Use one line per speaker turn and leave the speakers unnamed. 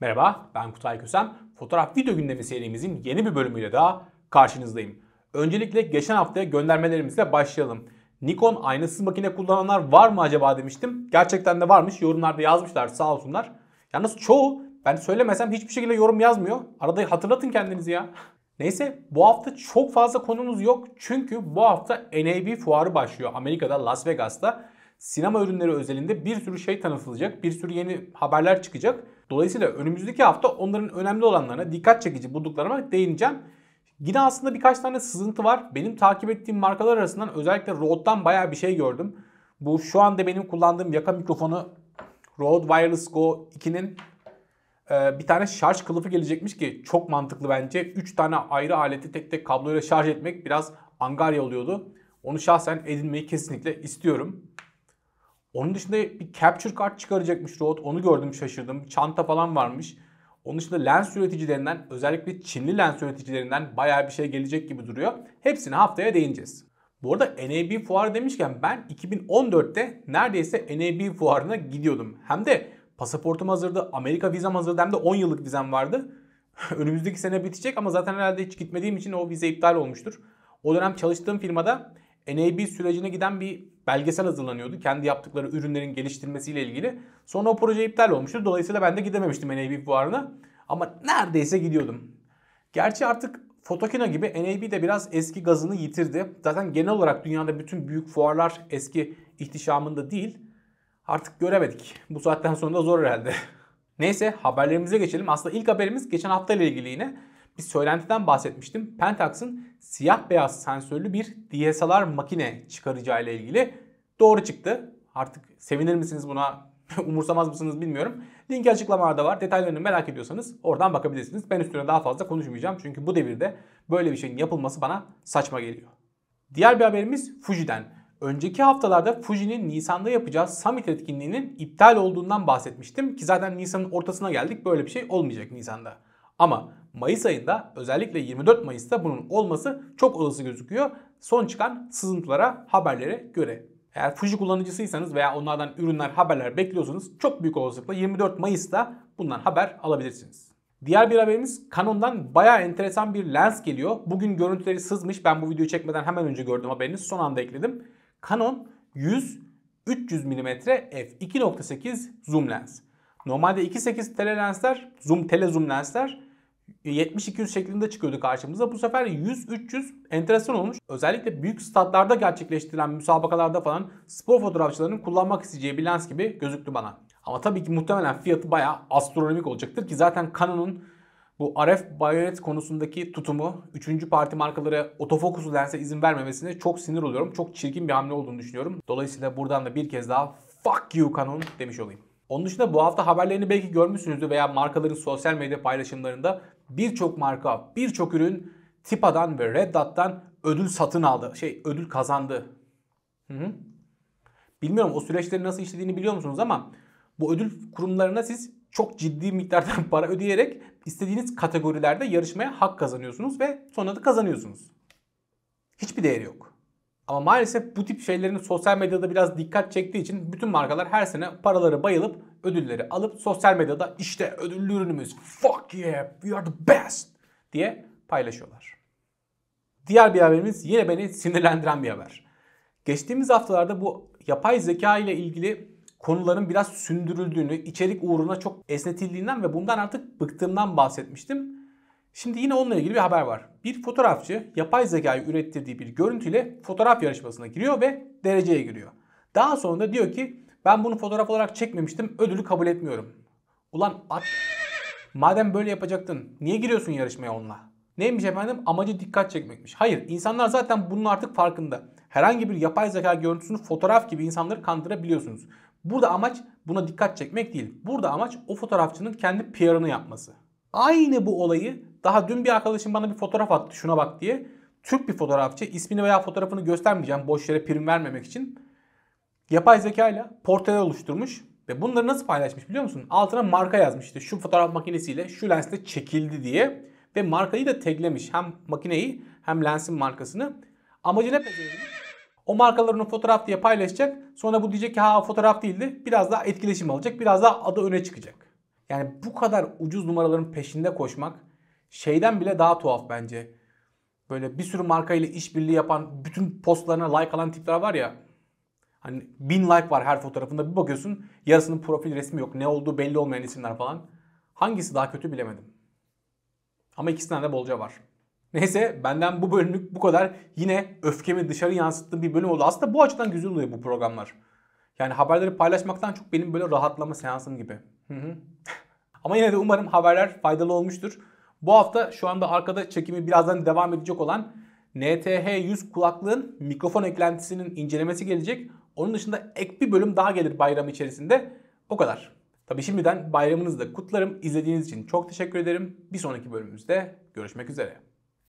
Merhaba ben Kutay Kösem. Fotoğraf video gündemi serimizin yeni bir bölümüyle daha karşınızdayım. Öncelikle geçen haftaya göndermelerimizle başlayalım. Nikon aynasız makine kullananlar var mı acaba demiştim. Gerçekten de varmış. Yorumlarda yazmışlar sağ olsunlar. Yalnız çoğu ben söylemesem hiçbir şekilde yorum yazmıyor. Arada hatırlatın kendinizi ya. Neyse bu hafta çok fazla konumuz yok. Çünkü bu hafta NAB fuarı başlıyor. Amerika'da Las Vegas'ta. Sinema ürünleri özelinde bir sürü şey tanıtılacak. Bir sürü yeni haberler çıkacak. Dolayısıyla önümüzdeki hafta onların önemli olanlarına dikkat çekici bulduklarıma değineceğim. Yine aslında birkaç tane sızıntı var. Benim takip ettiğim markalar arasından özellikle Rode'dan bayağı bir şey gördüm. Bu şu anda benim kullandığım yaka mikrofonu Rode Wireless Go 2'nin e, bir tane şarj kılıfı gelecekmiş ki çok mantıklı bence. 3 tane ayrı aleti tek tek kabloyla şarj etmek biraz angarya oluyordu. Onu şahsen edinmeyi kesinlikle istiyorum. Onun dışında bir capture kart çıkaracakmış Rode. Onu gördüm şaşırdım. Çanta falan varmış. Onun dışında lens üreticilerinden özellikle Çinli lens üreticilerinden baya bir şey gelecek gibi duruyor. Hepsini haftaya değineceğiz. Bu arada NAB fuarı demişken ben 2014'te neredeyse NAB fuarına gidiyordum. Hem de pasaportum hazırdı, Amerika vizem hazırdı hem de 10 yıllık vizem vardı. Önümüzdeki sene bitecek ama zaten herhalde hiç gitmediğim için o vize iptal olmuştur. O dönem çalıştığım firmada NAB sürecine giden bir belgesel hazırlanıyordu. Kendi yaptıkları ürünlerin geliştirmesiyle ilgili. Sonra o proje iptal olmuştu. Dolayısıyla ben de gidememiştim NAB fuarına. Ama neredeyse gidiyordum. Gerçi artık Fotokina gibi NAB de biraz eski gazını yitirdi. Zaten genel olarak dünyada bütün büyük fuarlar eski ihtişamında değil. Artık göremedik. Bu saatten sonra da zor herhalde. Neyse haberlerimize geçelim. Aslında ilk haberimiz geçen hafta ile ilgili yine. Bir söylentiden bahsetmiştim. Pentax'ın siyah beyaz sensörlü bir DSLR makine çıkaracağı ile ilgili doğru çıktı. Artık sevinir misiniz buna, umursamaz mısınız bilmiyorum. Linki açıklamalarda var. Detaylarını merak ediyorsanız oradan bakabilirsiniz. Ben üstüne daha fazla konuşmayacağım çünkü bu devirde böyle bir şeyin yapılması bana saçma geliyor. Diğer bir haberimiz Fuji'den. Önceki haftalarda Fuji'nin Nisan'da yapacağı Summit etkinliğinin iptal olduğundan bahsetmiştim ki zaten Nisan'ın ortasına geldik böyle bir şey olmayacak Nisan'da. Ama Mayıs ayında özellikle 24 Mayıs'ta bunun olması çok olası gözüküyor. Son çıkan sızıntılara, haberlere göre. Eğer Fuji kullanıcısıysanız veya onlardan ürünler, haberler bekliyorsanız çok büyük olasılıkla 24 Mayıs'ta bundan haber alabilirsiniz. Diğer bir haberimiz Canon'dan baya enteresan bir lens geliyor. Bugün görüntüleri sızmış. Ben bu videoyu çekmeden hemen önce gördüm haberini. Son anda ekledim. Canon 100 300 mm f2.8 zoom lens. Normalde 2.8 tele lensler, zoom tele zoom lensler 70-200 şeklinde çıkıyordu karşımıza. Bu sefer 100-300 enteresan olmuş. Özellikle büyük statlarda gerçekleştirilen müsabakalarda falan spor fotoğrafçılarının kullanmak isteyeceği bir lens gibi gözüktü bana. Ama tabii ki muhtemelen fiyatı bayağı astronomik olacaktır ki zaten Canon'un bu RF bayonet konusundaki tutumu 3. parti markalara otofokus lense izin vermemesine çok sinir oluyorum. Çok çirkin bir hamle olduğunu düşünüyorum. Dolayısıyla buradan da bir kez daha fuck you Canon demiş olayım. Onun dışında bu hafta haberlerini belki görmüşsünüzdür veya markaların sosyal medya paylaşımlarında birçok marka, birçok ürün Tipa'dan ve Red Dot'tan ödül satın aldı. Şey ödül kazandı. Hı hı. Bilmiyorum o süreçleri nasıl işlediğini biliyor musunuz ama bu ödül kurumlarına siz çok ciddi miktardan para ödeyerek istediğiniz kategorilerde yarışmaya hak kazanıyorsunuz ve sonra da kazanıyorsunuz. Hiçbir değeri yok. Ama maalesef bu tip şeylerin sosyal medyada biraz dikkat çektiği için bütün markalar her sene paraları bayılıp ödülleri alıp sosyal medyada işte ödüllü ürünümüz fuck yeah we are the best diye paylaşıyorlar. Diğer bir haberimiz yine beni sinirlendiren bir haber. Geçtiğimiz haftalarda bu yapay zeka ile ilgili konuların biraz sündürüldüğünü, içerik uğruna çok esnetildiğinden ve bundan artık bıktığımdan bahsetmiştim. Şimdi yine onunla ilgili bir haber var. Bir fotoğrafçı yapay zekayı ürettirdiği bir görüntüyle fotoğraf yarışmasına giriyor ve dereceye giriyor. Daha sonra da diyor ki ben bunu fotoğraf olarak çekmemiştim ödülü kabul etmiyorum. Ulan at. Madem böyle yapacaktın niye giriyorsun yarışmaya onunla? Neymiş efendim? Amacı dikkat çekmekmiş. Hayır insanlar zaten bunun artık farkında. Herhangi bir yapay zeka görüntüsünü fotoğraf gibi insanları kandırabiliyorsunuz. Burada amaç buna dikkat çekmek değil. Burada amaç o fotoğrafçının kendi PR'ını yapması. Aynı bu olayı daha dün bir arkadaşım bana bir fotoğraf attı şuna bak diye. Türk bir fotoğrafçı. ismini veya fotoğrafını göstermeyeceğim boş yere prim vermemek için. Yapay zeka ile portreler oluşturmuş. Ve bunları nasıl paylaşmış biliyor musun? Altına marka yazmış işte şu fotoğraf makinesiyle şu lensle çekildi diye. Ve markayı da taglemiş. Hem makineyi hem lensin markasını. Amacı ne peki? O markalarını fotoğraf diye paylaşacak. Sonra bu diyecek ki ha fotoğraf değildi. Biraz daha etkileşim alacak. Biraz daha adı öne çıkacak. Yani bu kadar ucuz numaraların peşinde koşmak şeyden bile daha tuhaf bence. Böyle bir sürü marka ile işbirliği yapan, bütün postlarına like alan tipler var ya. Hani bin like var her fotoğrafında bir bakıyorsun yarısının profil resmi yok. Ne olduğu belli olmayan isimler falan. Hangisi daha kötü bilemedim. Ama ikisinden de bolca var. Neyse benden bu bölümlük bu kadar. Yine öfkemi dışarı yansıttığım bir bölüm oldu. Aslında bu açıdan güzel oluyor bu programlar. Yani haberleri paylaşmaktan çok benim böyle rahatlama seansım gibi. Ama yine de umarım haberler faydalı olmuştur. Bu hafta şu anda arkada çekimi birazdan devam edecek olan NTH100 kulaklığın mikrofon eklentisinin incelemesi gelecek. Onun dışında ek bir bölüm daha gelir bayram içerisinde. O kadar. Tabii şimdiden bayramınızı da kutlarım. İzlediğiniz için çok teşekkür ederim. Bir sonraki bölümümüzde görüşmek üzere.